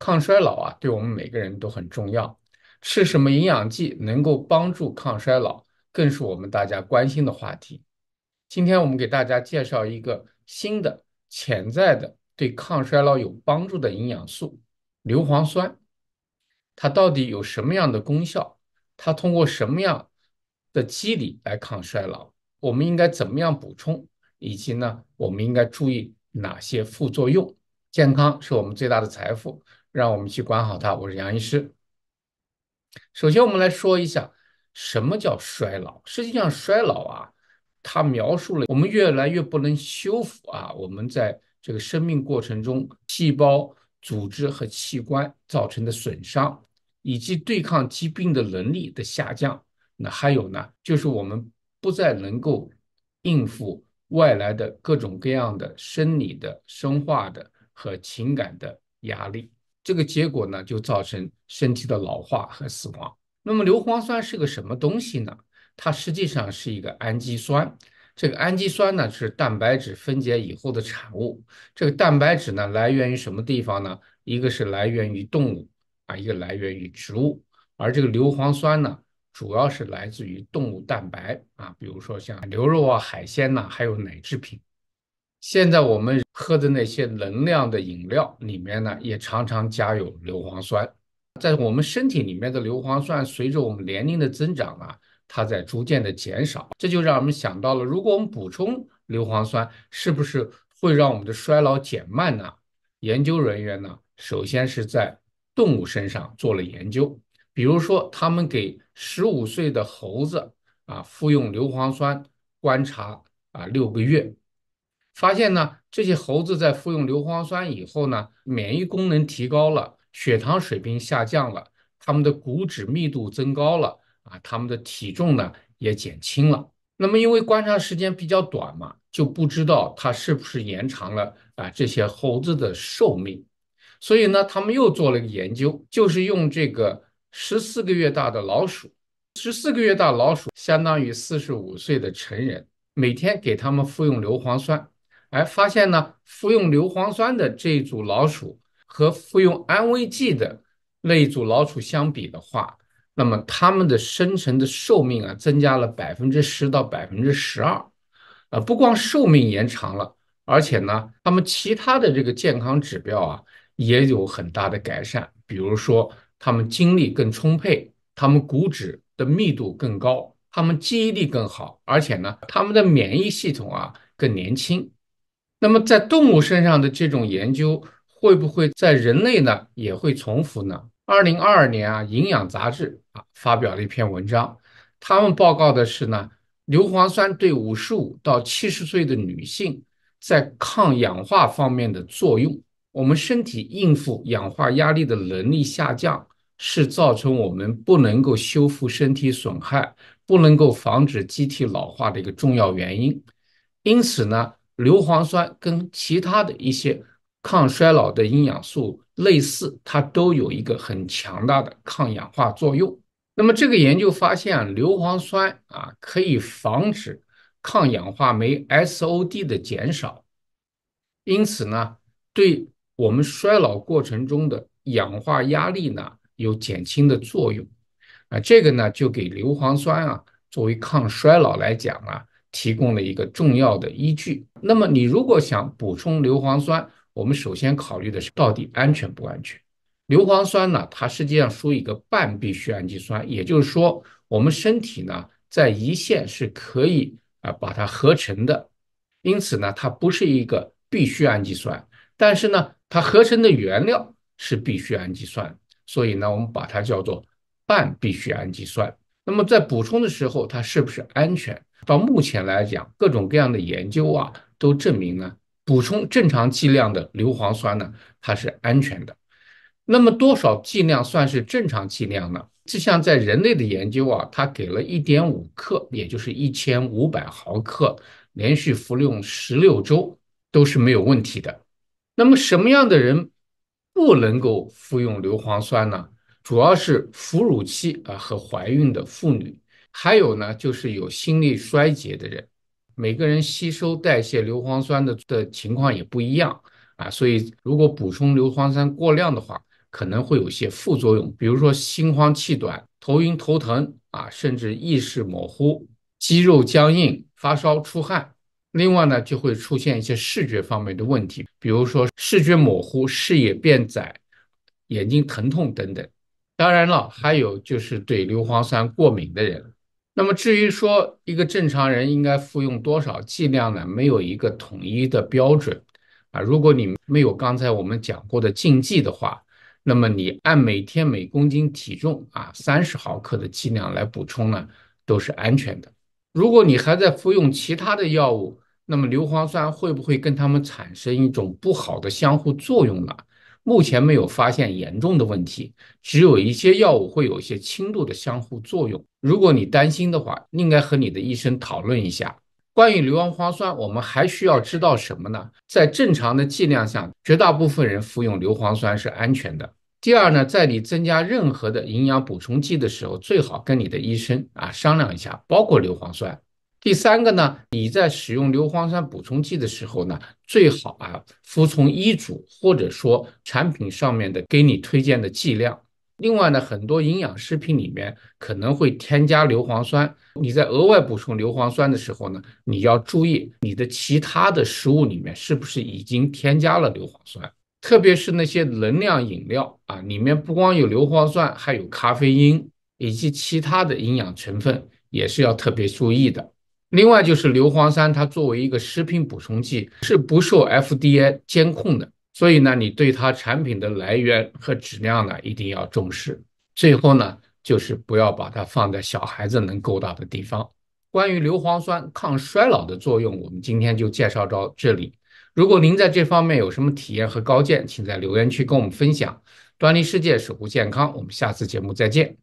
抗衰老啊，对我们每个人都很重要。吃什么营养剂能够帮助抗衰老，更是我们大家关心的话题。今天我们给大家介绍一个新的潜在的对抗衰老有帮助的营养素——硫磺酸。它到底有什么样的功效？它通过什么样的机理来抗衰老？我们应该怎么样补充？以及呢，我们应该注意哪些副作用？健康是我们最大的财富。让我们去管好它。我是杨医师。首先，我们来说一下什么叫衰老。实际上，衰老啊，它描述了我们越来越不能修复啊，我们在这个生命过程中，细胞、组织和器官造成的损伤，以及对抗疾病的能力的下降。那还有呢，就是我们不再能够应付外来的各种各样的生理的、生化的和情感的压力。这个结果呢，就造成身体的老化和死亡。那么，硫磺酸是个什么东西呢？它实际上是一个氨基酸。这个氨基酸呢，是蛋白质分解以后的产物。这个蛋白质呢，来源于什么地方呢？一个是来源于动物啊，一个来源于植物。而这个硫磺酸呢，主要是来自于动物蛋白啊，比如说像牛肉啊、海鲜呐，还有奶制品。现在我们喝的那些能量的饮料里面呢，也常常加有硫磺酸。在我们身体里面的硫磺酸，随着我们年龄的增长啊，它在逐渐的减少。这就让我们想到了，如果我们补充硫磺酸，是不是会让我们的衰老减慢呢？研究人员呢，首先是在动物身上做了研究，比如说他们给十五岁的猴子啊，服用硫磺酸，观察啊六个月。发现呢，这些猴子在服用硫磺酸以后呢，免疫功能提高了，血糖水平下降了，它们的骨脂密度增高了，啊，它们的体重呢也减轻了。那么因为观察时间比较短嘛，就不知道它是不是延长了啊这些猴子的寿命。所以呢，他们又做了个研究，就是用这个十四个月大的老鼠，十四个月大老鼠相当于四十五岁的成人，每天给他们服用硫磺酸。哎，发现呢，服用硫磺酸的这一组老鼠和服用安慰剂的那一组老鼠相比的话，那么它们的生存的寿命啊，增加了百分之十到百分之十二。啊，不光寿命延长了，而且呢，它们其他的这个健康指标啊，也有很大的改善。比如说，它们精力更充沛，它们骨质的密度更高，它们记忆力更好，而且呢，它们的免疫系统啊更年轻。那么，在动物身上的这种研究会不会在人类呢也会重复呢？二零二二年啊，《营养杂志》啊发表了一篇文章，他们报告的是呢，硫磺酸对五十五到七十岁的女性在抗氧化方面的作用。我们身体应付氧化压力的能力下降，是造成我们不能够修复身体损害、不能够防止机体老化的一个重要原因。因此呢。硫磺酸跟其他的一些抗衰老的营养素类似，它都有一个很强大的抗氧化作用。那么这个研究发现，硫磺酸啊可以防止抗氧化酶 SOD 的减少，因此呢，对我们衰老过程中的氧化压力呢有减轻的作用。啊，这个呢就给硫磺酸啊作为抗衰老来讲啊。提供了一个重要的依据。那么，你如果想补充硫磺酸，我们首先考虑的是到底安全不安全。硫磺酸呢，它实际上属于一个半必需氨基酸，也就是说，我们身体呢在胰腺是可以啊把它合成的。因此呢，它不是一个必需氨基酸，但是呢，它合成的原料是必需氨基酸，所以呢，我们把它叫做半必需氨基酸。那么，在补充的时候，它是不是安全？到目前来讲，各种各样的研究啊，都证明呢，补充正常剂量的硫磺酸呢，它是安全的。那么多少剂量算是正常剂量呢？就像在人类的研究啊，它给了一点五克，也就是一千五百毫克，连续服用十六周都是没有问题的。那么什么样的人不能够服用硫磺酸呢？主要是哺乳期啊和怀孕的妇女。还有呢，就是有心力衰竭的人，每个人吸收代谢硫磺酸的的情况也不一样啊，所以如果补充硫磺酸过量的话，可能会有些副作用，比如说心慌气短、头晕头疼啊，甚至意识模糊、肌肉僵硬、发烧出汗。另外呢，就会出现一些视觉方面的问题，比如说视觉模糊、视野变窄、眼睛疼痛等等。当然了，还有就是对硫磺酸过敏的人。那么至于说一个正常人应该服用多少剂量呢？没有一个统一的标准，啊，如果你没有刚才我们讲过的禁忌的话，那么你按每天每公斤体重啊三十毫克的剂量来补充呢，都是安全的。如果你还在服用其他的药物，那么硫磺酸会不会跟它们产生一种不好的相互作用呢？目前没有发现严重的问题，只有一些药物会有一些轻度的相互作用。如果你担心的话，应该和你的医生讨论一下。关于硫磺磺酸，我们还需要知道什么呢？在正常的剂量下，绝大部分人服用硫磺酸是安全的。第二呢，在你增加任何的营养补充剂的时候，最好跟你的医生啊商量一下，包括硫磺酸。第三个呢，你在使用硫磺酸补充剂的时候呢，最好啊服从医嘱或者说产品上面的给你推荐的剂量。另外呢，很多营养食品里面可能会添加硫磺酸，你在额外补充硫磺酸的时候呢，你要注意你的其他的食物里面是不是已经添加了硫磺酸，特别是那些能量饮料啊，里面不光有硫磺酸，还有咖啡因以及其他的营养成分也是要特别注意的。另外就是硫磺酸，它作为一个食品补充剂是不受 FDA 监控的，所以呢，你对它产品的来源和质量呢一定要重视。最后呢，就是不要把它放在小孩子能够到的地方。关于硫磺酸抗衰老的作用，我们今天就介绍到这里。如果您在这方面有什么体验和高见，请在留言区跟我们分享。端倪世界，守护健康。我们下次节目再见。